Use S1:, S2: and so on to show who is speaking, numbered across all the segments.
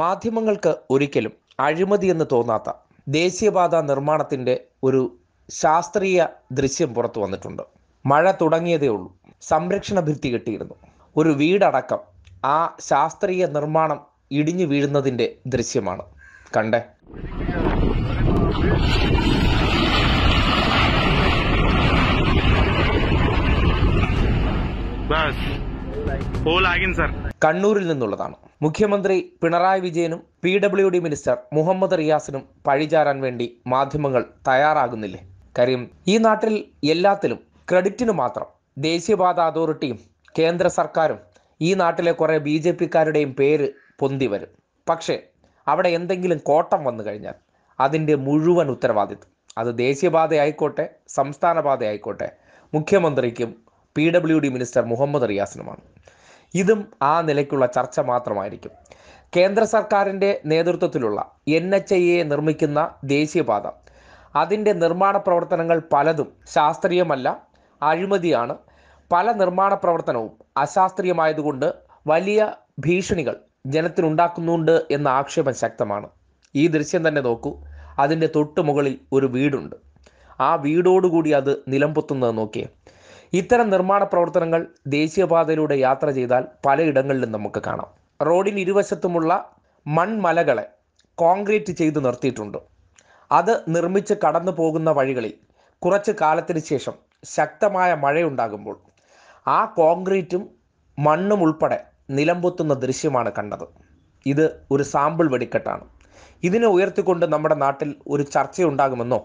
S1: മാധ്യമങ്ങൾക്ക് ഒരിക്കലും അഴിമതി എന്ന് തോന്നാത്ത ദേശീയപാത നിർമ്മാണത്തിന്റെ ഒരു ശാസ്ത്രീയ ദൃശ്യം പുറത്തു വന്നിട്ടുണ്ട് മഴ തുടങ്ങിയതേ ഉള്ളൂ സംരക്ഷണ ഭിത്തി കെട്ടിയിരുന്നു ഒരു വീടടക്കം ആ ശാസ്ത്രീയ നിർമ്മാണം ഇടിഞ്ഞു വീഴുന്നതിന്റെ ദൃശ്യമാണ് കണ്ടേ കണ്ണൂരിൽ നിന്നുള്ളതാണ് മുഖ്യമന്ത്രി പിണറായി വിജയനും P W D minister Muhammad റിയാസിനും പഴിചാരാൻ വേണ്ടി മാധ്യമങ്ങൾ തയ്യാറാകുന്നില്ലേ കാര്യം ഈ നാട്ടിൽ എല്ലാത്തിലും ക്രെഡിറ്റിനു മാത്രം ദേശീയപാത അതോറിറ്റിയും കേന്ദ്ര സർക്കാരും ഈ നാട്ടിലെ കുറേ ബി ജെ പിക്കാരുടെയും പേര് പൊന്തി വരും പക്ഷേ അവിടെ എന്തെങ്കിലും കോട്ടം വന്നു കഴിഞ്ഞാൽ അതിൻ്റെ മുഴുവൻ ഉത്തരവാദിത്വം അത് ദേശീയപാത ആയിക്കോട്ടെ സംസ്ഥാന പാത ആയിക്കോട്ടെ മുഖ്യമന്ത്രിക്കും P W D minister Muhammad റിയാസിനുമാണ് ഇതും ആ നിലയ്ക്കുള്ള ചർച്ച മാത്രമായിരിക്കും കേന്ദ്ര സർക്കാരിൻ്റെ നേതൃത്വത്തിലുള്ള എൻ എച്ച് എ നിർമ്മിക്കുന്ന ദേശീയപാത അതിൻ്റെ നിർമ്മാണ പ്രവർത്തനങ്ങൾ പലതും ശാസ്ത്രീയമല്ല അഴിമതിയാണ് പല നിർമ്മാണ പ്രവർത്തനവും അശാസ്ത്രീയമായതുകൊണ്ട് വലിയ ഭീഷണികൾ ജനത്തിനുണ്ടാക്കുന്നുണ്ട് എന്ന ആക്ഷേപം ശക്തമാണ് ഈ ദൃശ്യം തന്നെ നോക്കൂ അതിൻ്റെ തൊട്ട് ഒരു വീടുണ്ട് ആ വീടോടുകൂടി അത് നിലംപൊത്തുന്നത് നോക്കിയേ ഇത്തരം നിർമ്മാണ പ്രവർത്തനങ്ങൾ ദേശീയപാതയിലൂടെ യാത്ര ചെയ്താൽ പലയിടങ്ങളിലും നമുക്ക് കാണാം റോഡിന് ഇരുവശത്തുമുള്ള മൺമലകളെ കോൺക്രീറ്റ് ചെയ്ത് നിർത്തിയിട്ടുണ്ട് അത് നിർമ്മിച്ച് കടന്നു പോകുന്ന വഴികളിൽ കുറച്ച് കാലത്തിന് ശേഷം ശക്തമായ മഴയുണ്ടാകുമ്പോൾ ആ കോൺക്രീറ്റും മണ്ണും ഉൾപ്പെടെ നിലംപൊത്തുന്ന ദൃശ്യമാണ് കണ്ടത് ഇത് ഒരു സാമ്പിൾ വെടിക്കെട്ടാണ് ഇതിനെ ഉയർത്തിക്കൊണ്ട് നമ്മുടെ നാട്ടിൽ ഒരു ചർച്ചയുണ്ടാകുമെന്നോ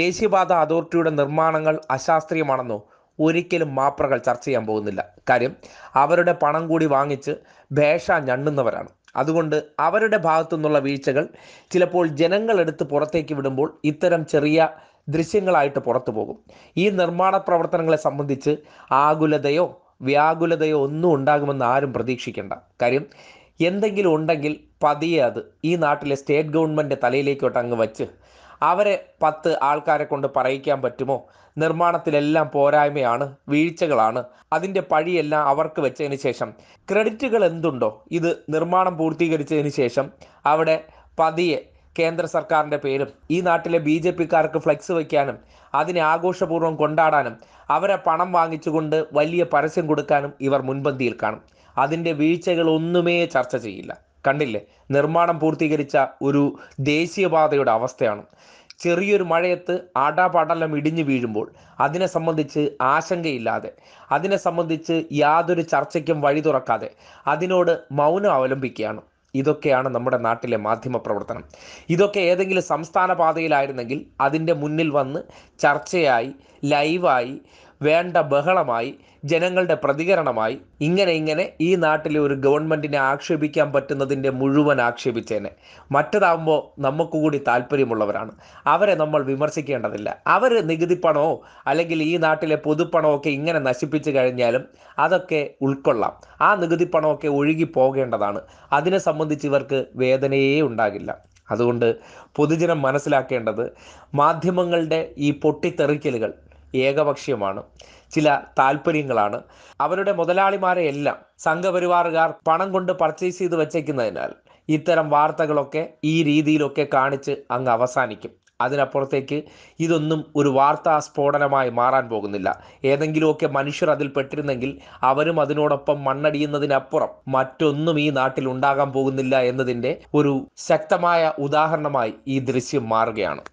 S1: ദേശീയപാത അതോറിറ്റിയുടെ നിർമ്മാണങ്ങൾ അശാസ്ത്രീയമാണെന്നോ ഒരിക്കലും മാപ്രകൾ ചർച്ച ചെയ്യാൻ പോകുന്നില്ല കാര്യം അവരുടെ പണം കൂടി വാങ്ങിച്ച് ഭേഷ ഞണ്ടുന്നവരാണ് അതുകൊണ്ട് അവരുടെ ഭാഗത്തു നിന്നുള്ള വീഴ്ചകൾ ചിലപ്പോൾ ജനങ്ങളെടുത്ത് പുറത്തേക്ക് വിടുമ്പോൾ ഇത്തരം ചെറിയ ദൃശ്യങ്ങളായിട്ട് പുറത്തു പോകും ഈ നിർമ്മാണ പ്രവർത്തനങ്ങളെ സംബന്ധിച്ച് ആകുലതയോ വ്യാകുലതയോ ഒന്നും ഉണ്ടാകുമെന്ന് ആരും പ്രതീക്ഷിക്കേണ്ട കാര്യം എന്തെങ്കിലും ഉണ്ടെങ്കിൽ പതിയെ അത് ഈ നാട്ടിലെ സ്റ്റേറ്റ് ഗവൺമെൻറ് തലയിലേക്കോട്ട് അങ്ങ് വച്ച് അവരെ പത്ത് ആൾക്കാരെ കൊണ്ട് പറയിക്കാൻ പറ്റുമോ നിർമ്മാണത്തിലെല്ലാം പോരായ്മയാണ് വീഴ്ചകളാണ് അതിൻ്റെ പഴിയെല്ലാം അവർക്ക് വെച്ചതിന് ശേഷം ക്രെഡിറ്റുകൾ എന്തുണ്ടോ ഇത് നിർമ്മാണം പൂർത്തീകരിച്ചതിന് ശേഷം അവിടെ പതിയെ കേന്ദ്ര സർക്കാരിൻ്റെ പേരും ഈ നാട്ടിലെ ബി ജെ പിക്കാർക്ക് ഫ്ലെക്സ് വയ്ക്കാനും അതിനെ ആഘോഷപൂർവ്വം കൊണ്ടാടാനും അവരെ പണം വാങ്ങിച്ചുകൊണ്ട് വലിയ പരസ്യം കൊടുക്കാനും ഇവർ മുൻപന്തിയിൽ കാണും അതിൻ്റെ വീഴ്ചകൾ ഒന്നുമേ ചർച്ച ചെയ്യില്ല കണ്ടില്ലേ നിർമ്മാണം പൂർത്തീകരിച്ച ഒരു ദേശീയപാതയുടെ അവസ്ഥയാണ് ചെറിയൊരു മഴയത്ത് ആടാപാടെല്ലാം ഇടിഞ്ഞു വീഴുമ്പോൾ അതിനെ സംബന്ധിച്ച് ആശങ്കയില്ലാതെ അതിനെ സംബന്ധിച്ച് യാതൊരു ചർച്ചയ്ക്കും വഴി തുറക്കാതെ അതിനോട് മൗനം അവലംബിക്കുകയാണ് ഇതൊക്കെയാണ് നമ്മുടെ നാട്ടിലെ മാധ്യമ പ്രവർത്തനം ഇതൊക്കെ ഏതെങ്കിലും സംസ്ഥാന പാതയിലായിരുന്നെങ്കിൽ അതിൻ്റെ മുന്നിൽ വന്ന് ചർച്ചയായി ലൈവായി വേണ്ട ബഹളമായി ജനങ്ങളുടെ പ്രതികരണമായി ഇങ്ങനെ ഇങ്ങനെ ഈ നാട്ടിലെ ഒരു ഗവൺമെൻറ്റിനെ ആക്ഷേപിക്കാൻ പറ്റുന്നതിൻ്റെ മുഴുവൻ ആക്ഷേപിച്ചേനെ മറ്റതാകുമ്പോൾ നമുക്ക് കൂടി താല്പര്യമുള്ളവരാണ് അവരെ നമ്മൾ വിമർശിക്കേണ്ടതില്ല അവർ നികുതിപ്പണമോ അല്ലെങ്കിൽ ഈ നാട്ടിലെ പൊതുപ്പണമോ ഒക്കെ ഇങ്ങനെ നശിപ്പിച്ചു കഴിഞ്ഞാലും അതൊക്കെ ഉൾക്കൊള്ളാം ആ നികുതിപ്പണമൊക്കെ ഒഴുകി പോകേണ്ടതാണ് അതിനെ സംബന്ധിച്ച് ഇവർക്ക് വേദനയേ ഉണ്ടാകില്ല അതുകൊണ്ട് പൊതുജനം മനസ്സിലാക്കേണ്ടത് മാധ്യമങ്ങളുടെ ഈ പൊട്ടിത്തെറിക്കലുകൾ ഏകപക്ഷീയമാണ് ചില താല്പര്യങ്ങളാണ് അവരുടെ മുതലാളിമാരെ എല്ലാം സംഘപരിവാറുകാർ പണം കൊണ്ട് പർച്ചേസ് ചെയ്ത് വച്ചേക്കുന്നതിനാൽ ഇത്തരം വാർത്തകളൊക്കെ ഈ രീതിയിലൊക്കെ കാണിച്ച് അങ്ങ് അവസാനിക്കും അതിനപ്പുറത്തേക്ക് ഇതൊന്നും ഒരു വാർത്താ സ്ഫോടനമായി മാറാൻ പോകുന്നില്ല ഏതെങ്കിലുമൊക്കെ മനുഷ്യർ അതിൽ പെട്ടിരുന്നെങ്കിൽ അവരും അതിനോടൊപ്പം മണ്ണടിയുന്നതിനപ്പുറം മറ്റൊന്നും ഈ നാട്ടിൽ ഉണ്ടാകാൻ പോകുന്നില്ല എന്നതിൻ്റെ ഒരു ശക്തമായ ഉദാഹരണമായി ഈ ദൃശ്യം മാറുകയാണ്